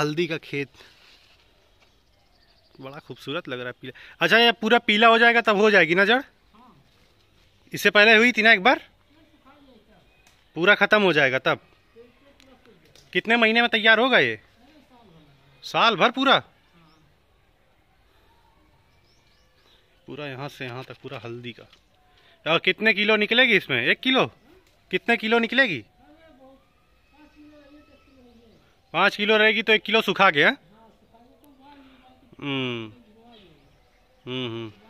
हल्दी का खेत बड़ा खूबसूरत लग रहा है पीला अच्छा ये पूरा पीला हो जाएगा तब हो जाएगी ना जड़ इससे पहले हुई थी ना एक बार पूरा ख़त्म हो जाएगा तब कितने महीने में तैयार होगा ये साल भर पूरा पूरा यहाँ से यहाँ तक पूरा हल्दी का और कितने किलो निकलेगी इसमें एक किलो कितने किलो निकलेगी पाँच किलो रहेगी तो एक किलो सूखा गया हम्म हम्म, हम्म।